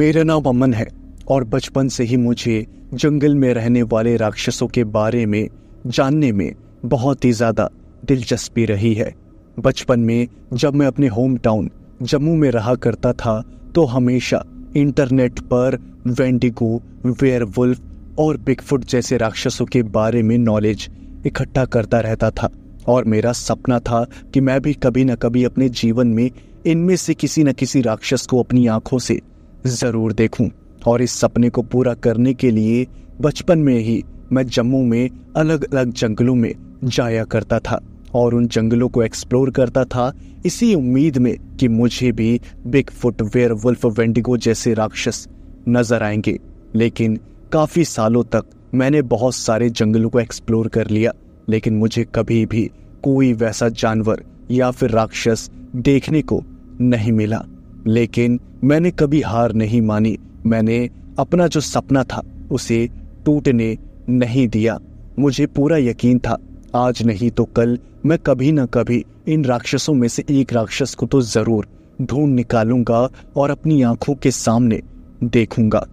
मेरा नाम अमन है और बचपन से ही मुझे जंगल में रहने वाले राक्षसों के बारे में जानने में बहुत ही ज़्यादा दिलचस्पी रही है बचपन में जब मैं अपने होम टाउन जम्मू में रहा करता था तो हमेशा इंटरनेट पर वेंडिगो वेयरवुल्फ और बिगफुट जैसे राक्षसों के बारे में नॉलेज इकट्ठा करता रहता था और मेरा सपना था कि मैं भी कभी न कभी अपने जीवन में इनमें से किसी न किसी राक्षस को अपनी आंखों से ज़रूर देखूं और इस सपने को पूरा करने के लिए बचपन में ही मैं जम्मू में अलग अलग जंगलों में जाया करता था और उन जंगलों को एक्सप्लोर करता था इसी उम्मीद में कि मुझे भी Bigfoot werewolf Wendigo जैसे राक्षस नजर आएंगे लेकिन काफ़ी सालों तक मैंने बहुत सारे जंगलों को एक्सप्लोर कर लिया लेकिन मुझे कभी भी कोई वैसा जानवर या फिर राक्षस देखने को नहीं मिला लेकिन मैंने कभी हार नहीं मानी मैंने अपना जो सपना था उसे टूटने नहीं दिया मुझे पूरा यकीन था आज नहीं तो कल मैं कभी ना कभी इन राक्षसों में से एक राक्षस को तो ज़रूर ढूंढ निकालूंगा और अपनी आंखों के सामने देखूंगा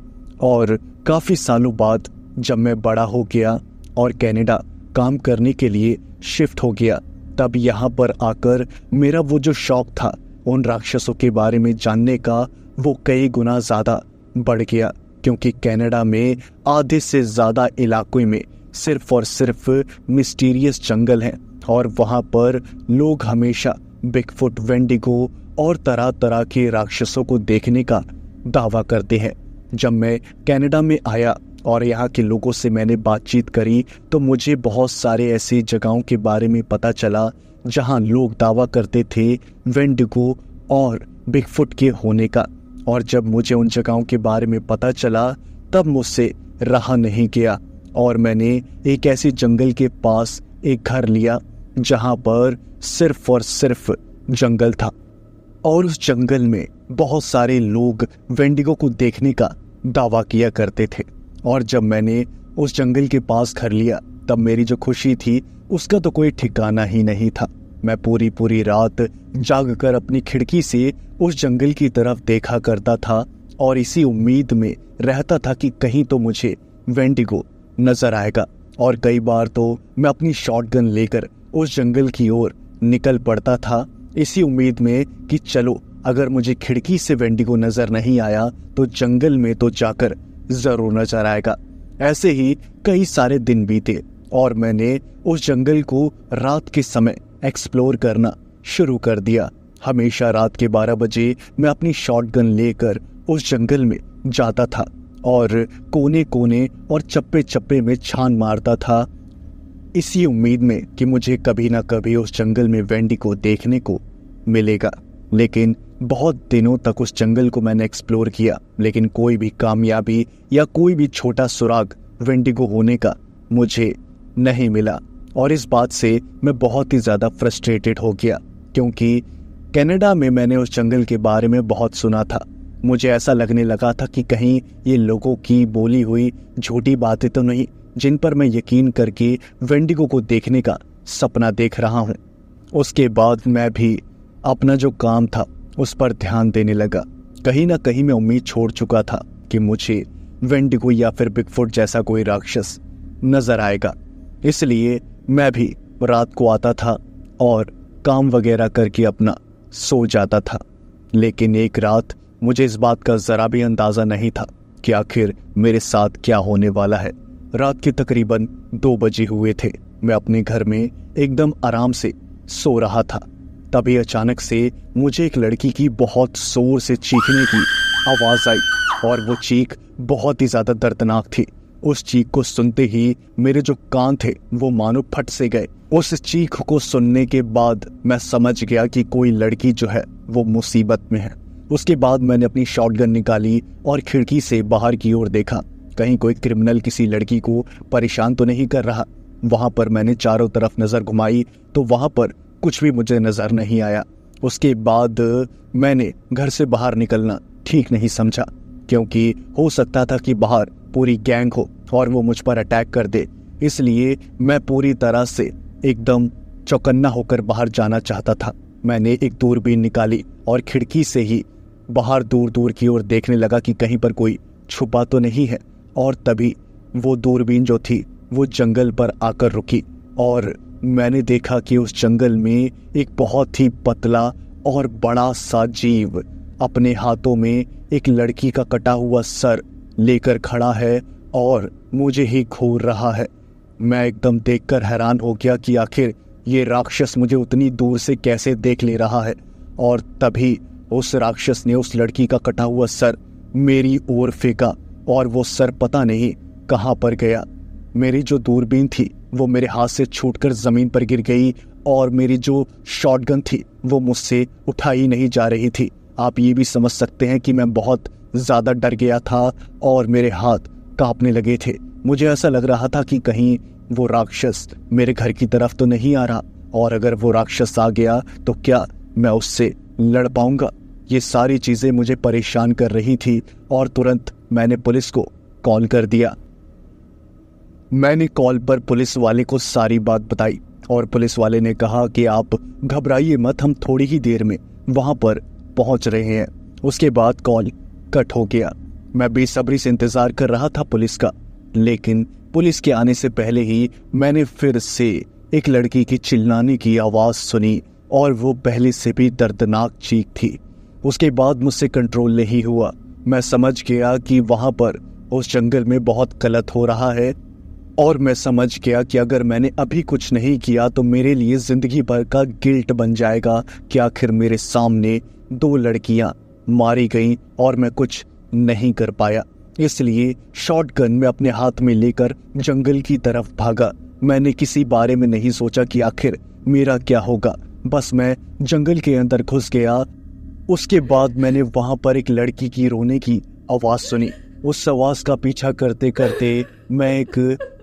और काफ़ी सालों बाद जब मैं बड़ा हो गया और कनाडा काम करने के लिए शिफ्ट हो गया तब यहाँ पर आकर मेरा वो जो शौक था उन राक्षसों के बारे में जानने का वो कई गुना ज़्यादा बढ़ गया क्योंकि कनाडा में आधे से ज़्यादा इलाकों में सिर्फ और सिर्फ मिस्टीरियस जंगल हैं और वहां पर लोग हमेशा बिगफुट वेंडिगो और तरह तरह के राक्षसों को देखने का दावा करते हैं जब मैं कनाडा में आया और यहाँ के लोगों से मैंने बातचीत करी तो मुझे बहुत सारे ऐसे जगहों के बारे में पता चला जहां लोग दावा करते थे वेंडिगो और बिगफुट के होने का और जब मुझे उन जगहों के बारे में पता चला तब मुझसे रहा नहीं गया और मैंने एक ऐसे जंगल के पास एक घर लिया जहां पर सिर्फ और सिर्फ जंगल था और उस जंगल में बहुत सारे लोग वेंडिगो को देखने का दावा किया करते थे और जब मैंने उस जंगल के पास घर लिया तब मेरी जो खुशी थी उसका तो कोई ठिकाना ही नहीं था मैं पूरी पूरी रात जाग कर अपनी खिड़की से उस जंगल की तरफ देखा करता था और इसी उम्मीद में रहता था कि कहीं तो मुझे वेंडिगो नजर आएगा और कई बार तो मैं अपनी शॉटगन लेकर उस जंगल की ओर निकल पड़ता था इसी उम्मीद में कि चलो अगर मुझे खिड़की से वेंडिगो नज़र नहीं आया तो जंगल में तो जाकर ज़रूर नजर आएगा ऐसे ही कई सारे दिन बीते और मैंने उस जंगल को रात के समय एक्सप्लोर करना शुरू कर दिया हमेशा रात के 12 बजे मैं अपनी शॉटगन लेकर उस जंगल में जाता था और कोने कोने और चप्पे चप्पे में छान मारता था इसी उम्मीद में कि मुझे कभी ना कभी उस जंगल में वेंडी को देखने को मिलेगा लेकिन बहुत दिनों तक उस जंगल को मैंने एक्सप्लोर किया लेकिन कोई भी कामयाबी या कोई भी छोटा सुराग वेंडिगो होने का मुझे नहीं मिला और इस बात से मैं बहुत ही ज़्यादा फ्रस्ट्रेटेड हो गया क्योंकि कनाडा में मैंने उस जंगल के बारे में बहुत सुना था मुझे ऐसा लगने लगा था कि कहीं ये लोगों की बोली हुई झूठी बातें तो नहीं जिन पर मैं यकीन करके वेंडिगो को देखने का सपना देख रहा हूँ उसके बाद मैं भी अपना जो काम था उस पर ध्यान देने लगा कहीं ना कहीं मैं उम्मीद छोड़ चुका था कि मुझे वेंडिगो या फिर बिगफुट जैसा कोई राक्षस नजर आएगा इसलिए मैं भी रात को आता था और काम वगैरह करके अपना सो जाता था लेकिन एक रात मुझे इस बात का ज़रा भी अंदाज़ा नहीं था कि आखिर मेरे साथ क्या होने वाला है रात के तकरीबन दो बजे हुए थे मैं अपने घर में एकदम आराम से सो रहा था तभी अचानक से मुझे एक लड़की की बहुत ज़ोर से चीखने की आवाज़ आई और वो चीख बहुत ही ज़्यादा दर्दनाक थी उस चीख को सुनते ही मेरे जो कान थे वो मानो फट से गए उस चीख को सुनने के बाद मैं समझ गया कि कोई लड़की जो है वो मुसीबत में है उसके बाद मैंने अपनी शॉटगन निकाली और खिड़की से बाहर की ओर देखा कहीं कोई क्रिमिनल किसी लड़की को परेशान तो नहीं कर रहा वहां पर मैंने चारों तरफ नज़र घुमाई तो वहां पर कुछ भी मुझे नज़र नहीं आया उसके बाद मैंने घर से बाहर निकलना ठीक नहीं समझा क्योंकि हो सकता था कि बाहर पूरी गैंग हो और वो मुझ पर अटैक कर दे इसलिए मैं पूरी तरह से एकदम चौकन्ना होकर बाहर जाना चाहता था मैंने एक दूरबीन निकाली और खिड़की से ही बाहर दूर दूर की ओर देखने लगा कि कहीं पर कोई छुपा तो नहीं है और तभी वो दूरबीन जो थी वो जंगल पर आकर रुकी और मैंने देखा कि उस जंगल में एक बहुत ही पतला और बड़ा सा जीव अपने हाथों में एक लड़की का कटा हुआ सर लेकर खड़ा है और मुझे ही घूर रहा है मैं एकदम देखकर हैरान हो गया कि आखिर ये राक्षस मुझे उतनी दूर से कैसे देख ले रहा है और तभी उस राक्षस ने उस लड़की का कटा हुआ सर मेरी ओर फेंका और वो सर पता नहीं कहाँ पर गया मेरी जो दूरबीन थी वो मेरे हाथ से छूटकर ज़मीन पर गिर गई और मेरी जो शॉटगन थी वो मुझसे उठाई नहीं जा रही थी आप ये भी समझ सकते हैं कि मैं बहुत ज़्यादा डर गया था और मेरे हाथ कांपने लगे थे मुझे ऐसा लग रहा था कि कहीं वो राक्षस मेरे घर की तरफ तो नहीं आ रहा और अगर वो राक्षस आ गया तो क्या मैं उससे लड़ पाऊंगा ये सारी चीज़ें मुझे परेशान कर रही थी और तुरंत मैंने पुलिस को कॉल कर दिया मैंने कॉल पर पुलिस वाले को सारी बात बताई और पुलिस वाले ने कहा कि आप घबराइए मत हम थोड़ी ही देर में वहाँ पर पहुंच रहे हैं उसके बाद कॉल कट हो गया मैं बेसब्री से इंतजार कर रहा था पुलिस का लेकिन पुलिस के आने से पहले ही मैंने फिर से एक लड़की की चिल्लाने की आवाज़ सुनी और वो पहले से भी दर्दनाक चीख थी उसके बाद मुझसे कंट्रोल नहीं हुआ मैं समझ गया कि वहां पर उस जंगल में बहुत गलत हो रहा है और मैं समझ गया कि अगर मैंने अभी कुछ नहीं किया तो मेरे लिए ज़िंदगी भर का गिल्ट बन जाएगा कि आखिर मेरे सामने दो लड़कियां मारी गईं और मैं कुछ नहीं कर पाया इसलिए शॉटगन में अपने हाथ में लेकर जंगल की तरफ भागा मैंने किसी बारे में नहीं सोचा कि आखिर मेरा क्या होगा बस मैं जंगल के अंदर घुस गया उसके बाद मैंने वहां पर एक लड़की की रोने की आवाज़ सुनी उस आवाज़ का पीछा करते करते मैं एक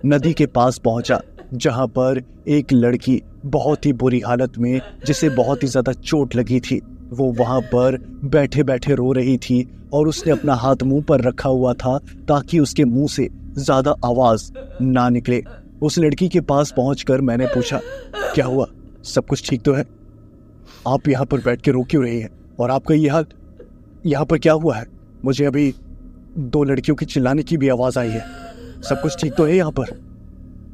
नदी के पास पहुंचा जहां पर एक लड़की बहुत ही बुरी हालत में जिसे बहुत ही ज़्यादा चोट लगी थी वो वहाँ पर बैठे बैठे रो रही थी और उसने अपना हाथ मुंह पर रखा हुआ था ताकि उसके मुंह से ज़्यादा आवाज़ ना निकले उस लड़की के पास पहुंचकर मैंने पूछा क्या हुआ सब कुछ ठीक तो है आप यहाँ पर बैठ के रो क्यों रही हैं और आपका यह हाल यहाँ पर क्या हुआ है मुझे अभी दो लड़कियों के चिल्लाने की भी आवाज़ आई है सब कुछ ठीक तो है यहाँ पर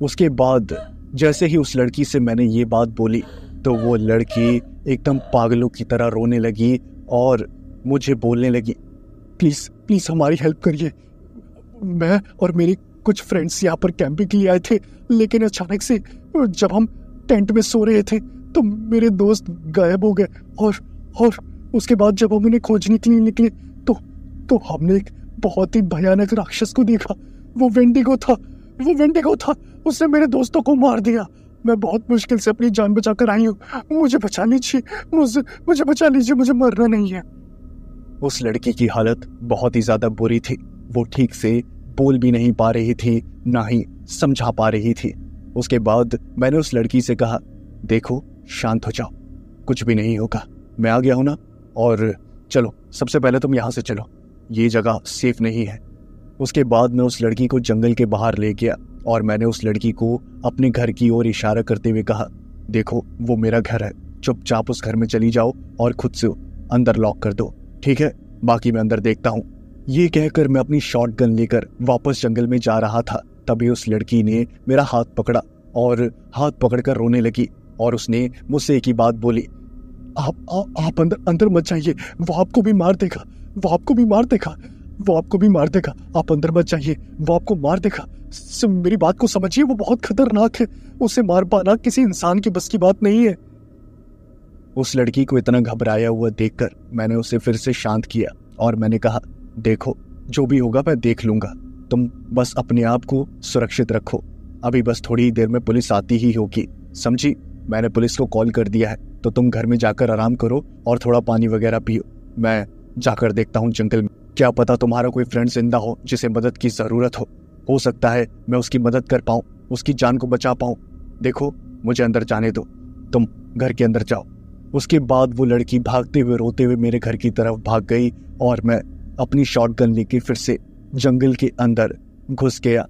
उसके बाद जैसे ही उस लड़की से मैंने ये बात बोली तो वो लड़की एकदम पागलों की तरह रोने लगी और मुझे बोलने लगी प्लीज़ प्लीज़ हमारी हेल्प करिए मैं और मेरे कुछ फ्रेंड्स यहाँ पर कैंपिंग के लिए आए थे लेकिन अचानक से जब हम टेंट में सो रहे थे तो मेरे दोस्त गायब हो गए और और उसके बाद जब हम उन्हें खोजने के लिए निकले तो तो हमने एक बहुत ही भयानक राक्षस को देखा वो वेंडिगो था वो वेंडिगो था उसने मेरे दोस्तों को मार दिया मैं बहुत मुश्किल से अपनी जान बचा कर आई हूँ मुझे बचा लीजिए मुझे मुझे बचा लीजिए मुझे मरना नहीं है उस लड़की की हालत बहुत ही ज्यादा बुरी थी वो ठीक से बोल भी नहीं पा रही थी ना ही समझा पा रही थी उसके बाद मैंने उस लड़की से कहा देखो शांत हो जाओ कुछ भी नहीं होगा मैं आ गया हूं ना और चलो सबसे पहले तुम यहाँ से चलो ये जगह सेफ नहीं है उसके बाद मैं उस लड़की को जंगल के बाहर ले गया और मैंने उस लड़की को अपने घर की ओर इशारा करते हुए कहा देखो वो मेरा घर है चुपचाप उस घर में चली जाओ और खुद से अंदर लॉक कर दो ठीक है बाकी मैं अंदर देखता हूँ ये कहकर मैं अपनी शॉट गन लेकर वापस जंगल में जा रहा था तभी उस लड़की ने मेरा हाथ पकड़ा और हाथ पकड़कर रोने लगी और उसने मुझसे एक ही बात बोली आप आ, आप अंदर अंदर मत जाइए वो आपको भी मार देगा वो आपको भी मार देगा वो आपको भी मार देगा आप अंदर मत जाइए वो आपको मार देगा मेरी बात को समझिए वो बहुत खतरनाक है उसे मार पाना किसी इंसान के बस की बात नहीं है उस लड़की को इतना घबराया हुआ देखकर मैंने उसे फिर से शांत किया और मैंने कहा देखो जो भी होगा मैं देख लूंगा तुम बस अपने आप को सुरक्षित रखो अभी बस थोड़ी देर में पुलिस आती ही होगी समझी मैंने पुलिस को कॉल कर दिया है तो तुम घर में जाकर आराम करो और थोड़ा पानी वगैरह पियो मैं जाकर देखता हूँ जंगल में क्या पता तुम्हारा कोई फ्रेंड जिंदा हो जिसे मदद की ज़रूरत हो हो सकता है मैं उसकी मदद कर पाऊँ उसकी जान को बचा पाऊँ देखो मुझे अंदर जाने दो तुम घर के अंदर जाओ उसके बाद वो लड़की भागते हुए रोते हुए मेरे घर की तरफ भाग गई और मैं अपनी शॉट गन लेके फिर से जंगल के अंदर घुस गया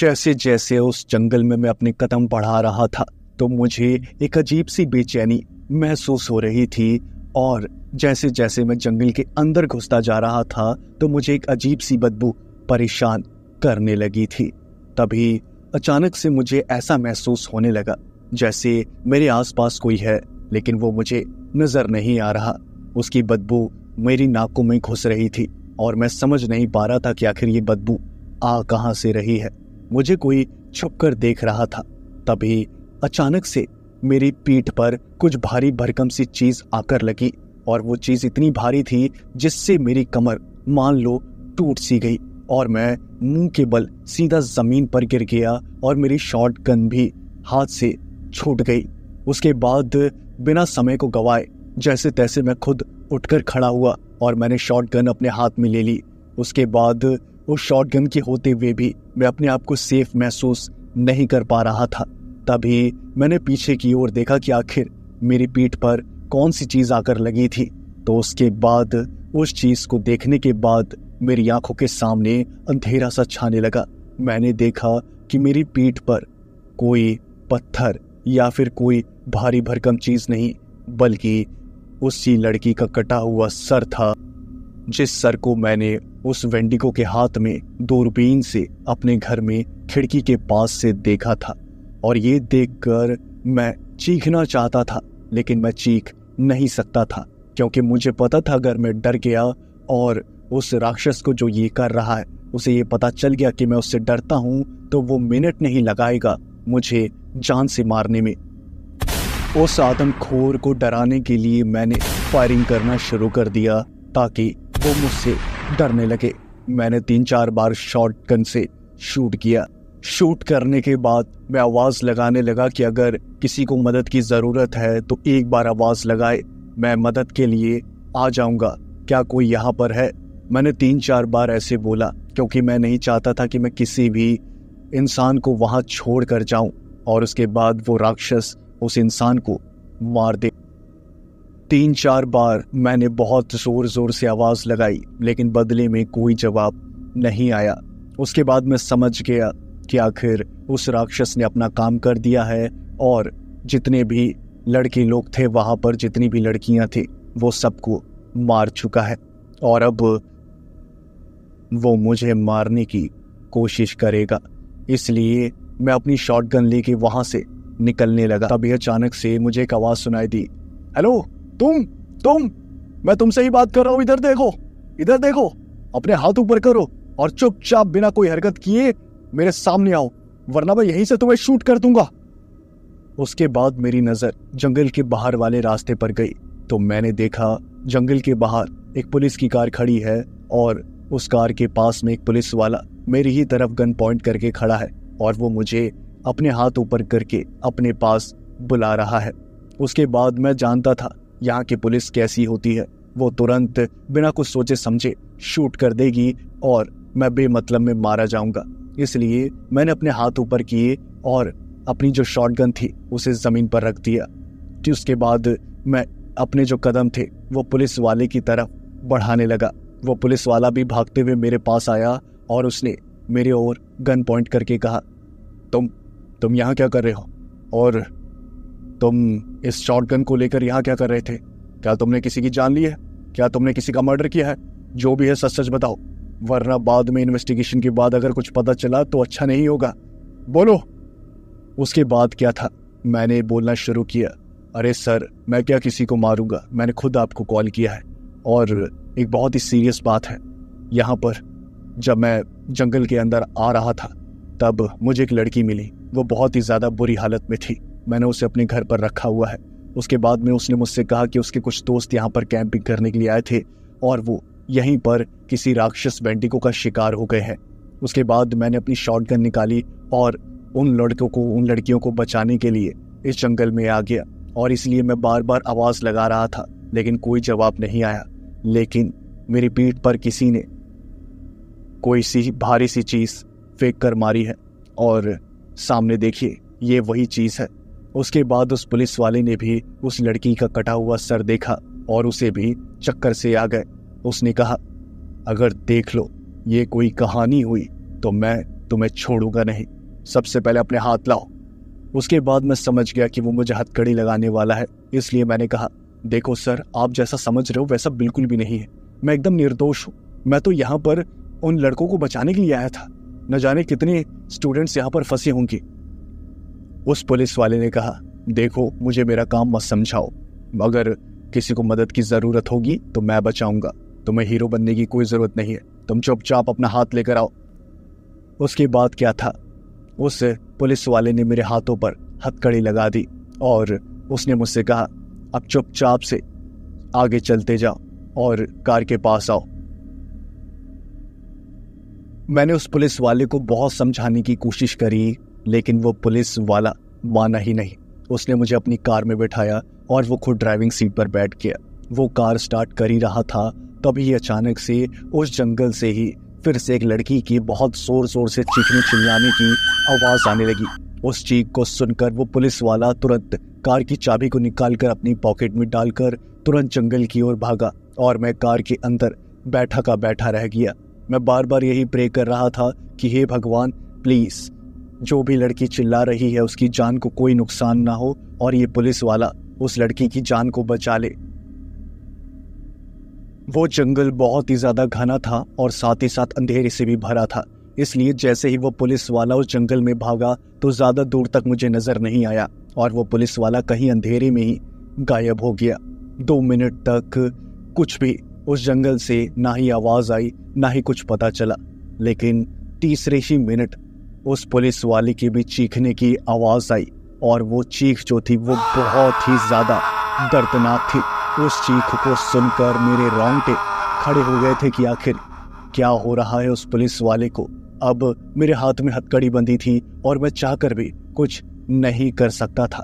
जैसे जैसे उस जंगल में मैं अपने कदम बढ़ा रहा था तो मुझे एक अजीब सी बेचैनी महसूस हो रही थी और जैसे जैसे मैं जंगल के अंदर घुसता जा रहा था तो मुझे एक अजीब सी बदबू परेशान करने लगी थी तभी अचानक से मुझे ऐसा महसूस होने लगा जैसे मेरे आसपास कोई है लेकिन वो मुझे नजर नहीं आ रहा उसकी बदबू मेरी नाकों में घुस रही थी और मैं समझ नहीं पा रहा था कि आखिर ये बदबू आ कहाँ से रही है मुझे कोई छुपकर देख रहा था तभी अचानक से मेरी पीठ पर कुछ भारी भरकम सी चीज आकर लगी और वो चीज इतनी भारी थी जिससे मेरी कमर मान लो टूट सी गई और मैं मुंह के बल सीधा जमीन पर गिर गया और मेरी शॉर्ट गन भी हाथ से छूट गई उसके बाद बिना समय को गवाए जैसे तैसे मैं खुद उठकर खड़ा हुआ और मैंने शॉर्ट गन अपने हाथ में ले ली उसके बाद उस शॉर्ट गन के होते हुए भी मैं अपने आप को सेफ महसूस नहीं कर पा रहा था तभी मैंने पीछे की ओर देखा कि आखिर मेरी पीठ पर कौन सी चीज़ आकर लगी थी तो उसके बाद उस चीज़ को देखने के बाद मेरी आंखों के सामने अंधेरा सा छाने लगा मैंने देखा कि मेरी पीठ पर कोई पत्थर या फिर कोई भारी भरकम चीज़ नहीं बल्कि उसी लड़की का कटा हुआ सर था जिस सर को मैंने उस वेंडिको के हाथ में दूरबीन से अपने घर में खिड़की के पास से देखा था और ये देखकर मैं चीखना चाहता था लेकिन मैं चीख नहीं सकता था क्योंकि मुझे पता था अगर मैं डर गया और उस राक्षस को जो ये कर रहा है उसे ये पता चल गया कि मैं उससे डरता हूँ तो वो मिनट नहीं लगाएगा मुझे जान से मारने में उस आदमखोर को डराने के लिए मैंने फायरिंग करना शुरू कर दिया ताकि वो मुझसे डरने लगे मैंने तीन चार बार शॉटगन से शूट किया शूट करने के बाद मैं आवाज़ लगाने लगा कि अगर किसी को मदद की ज़रूरत है तो एक बार आवाज़ लगाए मैं मदद के लिए आ जाऊंगा क्या कोई यहाँ पर है मैंने तीन चार बार ऐसे बोला क्योंकि मैं नहीं चाहता था कि मैं किसी भी इंसान को वहाँ छोड़ कर जाऊँ और उसके बाद वो राक्षस उस इंसान को मार दे तीन चार बार मैंने बहुत ज़ोर ज़ोर से आवाज़ लगाई लेकिन बदले में कोई जवाब नहीं आया उसके बाद मैं समझ गया कि आखिर उस राक्षस ने अपना काम कर दिया है और जितने भी लड़के लोग थे वहाँ पर जितनी भी लड़कियाँ थी वो सबको मार चुका है और अब वो मुझे मारने की कोशिश करेगा इसलिए मैं अपनी शॉटगन लेके वहां से निकलने लगा तभी अचानक से मुझे एक आवाज़ सुनाई दी हेलो तुम तुम मैं तुमसे ही बात कर रहा हूँ इधर देखो इधर देखो अपने हाथ ऊपर करो और चुपचाप बिना कोई हरकत किए मेरे सामने आओ वरना मैं यहीं से तुम्हें शूट कर दूंगा उसके बाद मेरी नजर जंगल के बाहर वाले रास्ते पर गई तो मैंने देखा जंगल के बाहर एक पुलिस की कार खड़ी है और उस कार के पास में एक पुलिस वाला मेरी ही तरफ गन पॉइंट करके खड़ा है और वो मुझे अपने हाथ ऊपर करके अपने पास बुला रहा है उसके बाद मैं जानता था यहाँ की पुलिस कैसी होती है वो तुरंत बिना कुछ सोचे समझे शूट कर देगी और मैं बेमतलब में मारा जाऊंगा इसलिए मैंने अपने हाथ ऊपर किए और अपनी जो शॉटगन थी उसे ज़मीन पर रख दिया कि उसके बाद मैं अपने जो कदम थे वो पुलिस वाले की तरफ बढ़ाने लगा वो पुलिस वाला भी भागते हुए मेरे पास आया और उसने मेरे ओर गन पॉइंट करके कहा तुम तुम यहाँ क्या कर रहे हो और तुम इस शॉटगन को लेकर यहाँ क्या कर रहे थे क्या तुमने किसी की जान ली है क्या तुमने किसी का मर्डर किया है जो भी है सच सच बताओ वरना बाद में इन्वेस्टिगेशन के बाद अगर कुछ पता चला तो अच्छा नहीं होगा बोलो उसके बाद क्या था मैंने बोलना शुरू किया अरे सर मैं क्या किसी को मारूंगा मैंने खुद आपको कॉल किया है और एक बहुत ही सीरियस बात है यहाँ पर जब मैं जंगल के अंदर आ रहा था तब मुझे एक लड़की मिली वो बहुत ही ज़्यादा बुरी हालत में थी मैंने उसे अपने घर पर रखा हुआ है उसके बाद में उसने मुझसे कहा कि उसके कुछ दोस्त यहाँ पर कैंपिंग करने के लिए आए थे और वो यहीं पर किसी राक्षस बैंडिको का शिकार हो गए हैं उसके बाद मैंने अपनी शॉटगन निकाली और उन लड़कों को उन लड़कियों को बचाने के लिए इस जंगल में आ गया और इसलिए मैं बार बार आवाज़ लगा रहा था लेकिन कोई जवाब नहीं आया लेकिन मेरी पीठ पर किसी ने कोई सी भारी सी चीज़ फेंक कर मारी है और सामने देखिए ये वही चीज़ है उसके बाद उस पुलिस वाले ने भी उस लड़की का कटा हुआ सर देखा और उसे भी चक्कर से आ गए उसने कहा अगर देख लो ये कोई कहानी हुई तो मैं तुम्हें छोड़ूंगा नहीं सबसे पहले अपने हाथ लाओ उसके बाद मैं समझ गया कि वो मुझे हथकड़ी लगाने वाला है इसलिए मैंने कहा देखो सर आप जैसा समझ रहे हो वैसा बिल्कुल भी नहीं है मैं एकदम निर्दोष हूँ मैं तो यहाँ पर उन लड़कों को बचाने के लिए आया था न जाने कितने स्टूडेंट्स यहाँ पर फंसे होंगे उस पुलिस वाले ने कहा देखो मुझे मेरा काम मत समझाओ मगर किसी को मदद की ज़रूरत होगी तो मैं बचाऊंगा तुम्हें हीरो बनने की कोई ज़रूरत नहीं है तुम चुपचाप अपना हाथ लेकर आओ उसके बाद क्या था उस पुलिस वाले ने मेरे हाथों पर हथकड़ी लगा दी और उसने मुझसे कहा अब चुपचाप से आगे चलते जाओ और कार के पास आओ मैंने उस पुलिस वाले को बहुत समझाने की कोशिश करी लेकिन वो पुलिस वाला माना ही नहीं उसने मुझे अपनी कार में बैठाया और वो खुद ड्राइविंग सीट पर बैठ गया वो कार स्टार्ट कर ही रहा था तभी अचानक से उस जंगल से ही फिर से एक लड़की की बहुत जोर जोर से चीखने चिल्लाने की आवाज़ आने लगी उस चीख को सुनकर वो पुलिस वाला तुरंत कार की चाबी को निकालकर अपनी पॉकेट में डालकर तुरंत जंगल की ओर भागा और मैं कार के अंदर बैठा का बैठा रह गया मैं बार बार यही प्रे कर रहा था कि हे भगवान प्लीज़ जो भी लड़की चिल्ला रही है उसकी जान को कोई नुकसान ना हो और ये पुलिस वाला उस लड़की की जान को बचा ले वो जंगल बहुत ही ज़्यादा घना था और साथ ही साथ अंधेरे से भी भरा था इसलिए जैसे ही वो पुलिस वाला उस जंगल में भागा तो ज़्यादा दूर तक मुझे नज़र नहीं आया और वो पुलिस वाला कहीं अंधेरे में ही गायब हो गया दो मिनट तक कुछ भी उस जंगल से ना ही आवाज़ आई ना ही कुछ पता चला लेकिन तीसरे ही मिनट उस पुलिस वाले की भी चीखने की आवाज़ आई और वो चीख जो थी वो बहुत ही ज़्यादा दर्दनाक थी उस चीख को सुनकर मेरे रोंगटे खड़े हो गए थे कि आखिर क्या हो रहा है उस पुलिस वाले को अब मेरे हाथ में हथकड़ी बंधी थी और मैं चाहकर भी कुछ नहीं कर सकता था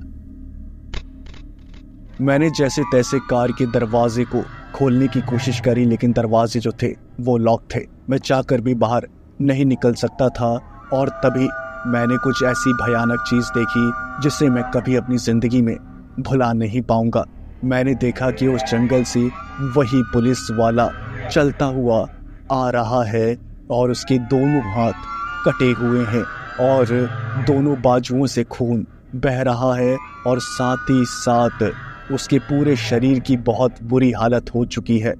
मैंने जैसे तैसे कार के दरवाजे को खोलने की कोशिश करी लेकिन दरवाजे जो थे वो लॉक थे मैं चाहकर भी बाहर नहीं निकल सकता था और तभी मैंने कुछ ऐसी भयानक चीज़ देखी जिसे मैं कभी अपनी ज़िंदगी में भुला नहीं पाऊंगा मैंने देखा कि उस जंगल से वही पुलिस वाला चलता हुआ आ रहा है और उसके दोनों हाथ कटे हुए हैं और दोनों बाजुओं से खून बह रहा है और साथ ही साथ उसके पूरे शरीर की बहुत बुरी हालत हो चुकी है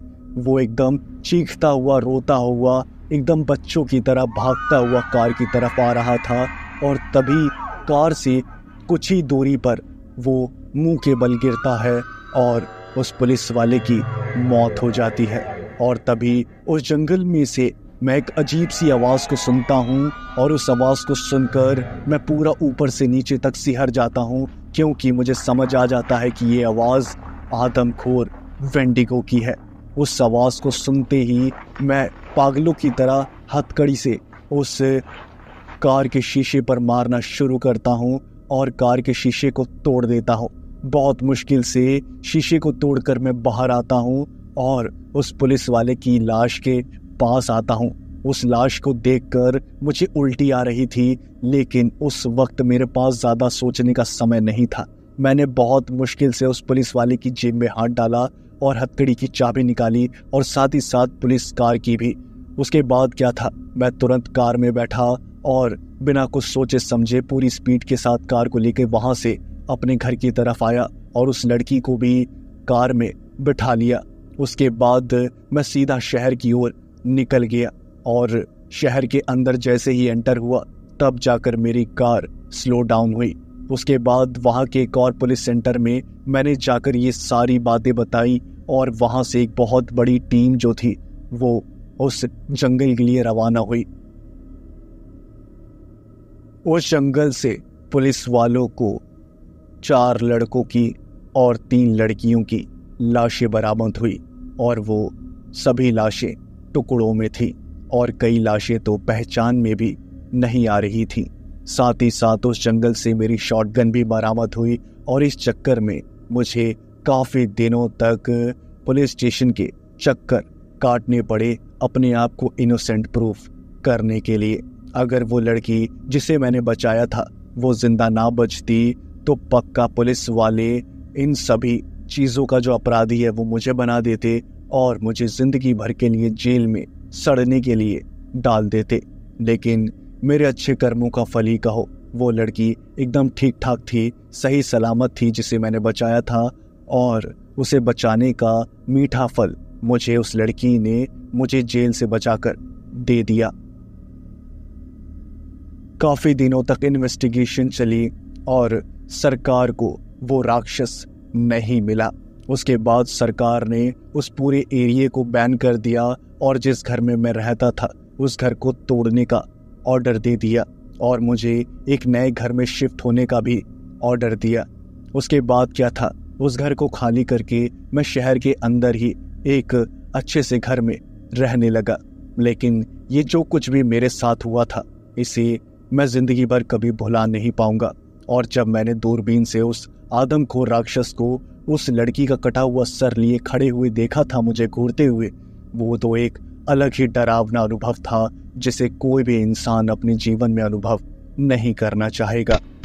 वो एकदम चीखता हुआ रोता हुआ एकदम बच्चों की तरह भागता हुआ कार की तरफ आ रहा था और तभी कार से कुछ ही दूरी पर वो मुंह के बल गिरता है और उस पुलिस वाले की मौत हो जाती है और तभी उस जंगल में से मैं एक अजीब सी आवाज़ को सुनता हूँ और उस आवाज़ को सुनकर मैं पूरा ऊपर से नीचे तक सिहर जाता हूँ क्योंकि मुझे समझ आ जाता है कि ये आवाज़ आदमखोर वेंडिगो की है उस आवाज़ को सुनते ही मैं पागलों की तरह हथकड़ी से उस कार के शीशे पर मारना शुरू करता हूँ और कार के शीशे को तोड़ देता हूँ बहुत मुश्किल से शीशे को तोड़कर मैं बाहर आता हूँ और उस पुलिस वाले की लाश के पास आता हूँ उस लाश को देखकर मुझे उल्टी आ रही थी लेकिन उस वक्त मेरे पास ज़्यादा सोचने का समय नहीं था मैंने बहुत मुश्किल से उस पुलिस वाले की जेब में हाथ डाला और हथकड़ी की चाबी निकाली और साथ ही साथ पुलिस कार की भी उसके बाद क्या था मैं तुरंत कार में बैठा और बिना कुछ सोचे समझे पूरी स्पीड के साथ कार को लेकर वहां से अपने घर की तरफ आया और उस लड़की को भी कार में बिठा लिया उसके बाद मैं सीधा शहर की ओर निकल गया और शहर के अंदर जैसे ही एंटर हुआ तब जाकर मेरी कार स्लो डाउन हुई उसके बाद वहाँ के एक और पुलिस सेंटर में मैंने जाकर ये सारी बातें बताई और वहाँ से एक बहुत बड़ी टीम जो थी वो उस जंगल के लिए रवाना हुई उस जंगल से पुलिस वालों को चार लड़कों की और तीन लड़कियों की लाशें बरामद हुई और वो सभी लाशें टुकड़ों में थी और कई लाशें तो पहचान में भी नहीं आ रही थी साथ ही साथ उस जंगल से मेरी शॉटगन भी बरामद हुई और इस चक्कर में मुझे काफ़ी दिनों तक पुलिस स्टेशन के चक्कर काटने पड़े अपने आप को इनोसेंट प्रूफ करने के लिए अगर वो लड़की जिसे मैंने बचाया था वो जिंदा ना बचती तो पक्का पुलिस वाले इन सभी चीज़ों का जो अपराधी है वो मुझे बना देते और मुझे ज़िंदगी भर के लिए जेल में सड़ने के लिए डाल देते लेकिन मेरे अच्छे कर्मों का फल ही कहो वो लड़की एकदम ठीक ठाक थी सही सलामत थी जिसे मैंने बचाया था और उसे बचाने का मीठा फल मुझे उस लड़की ने मुझे जेल से बचाकर दे दिया काफ़ी दिनों तक इन्वेस्टिगेशन चली और सरकार को वो राक्षस नहीं मिला उसके बाद सरकार ने उस पूरे एरिए को बैन कर दिया और जिस घर में मैं रहता था उस घर को तोड़ने का ऑर्डर दे दिया और मुझे एक नए घर में शिफ्ट होने का भी ऑर्डर दिया उसके बाद क्या था उस घर को खाली करके मैं शहर के अंदर ही एक अच्छे से घर में रहने लगा लेकिन ये जो कुछ भी मेरे साथ हुआ था इसे मैं ज़िंदगी भर कभी भुला नहीं पाऊंगा और जब मैंने दूरबीन से उस आदमखोर राक्षस को उस लड़की का कटा हुआ सर लिए खड़े हुए देखा था मुझे घूरते हुए वो तो एक अलग ही डरावना अनुभव था जिसे कोई भी इंसान अपने जीवन में अनुभव नहीं करना चाहेगा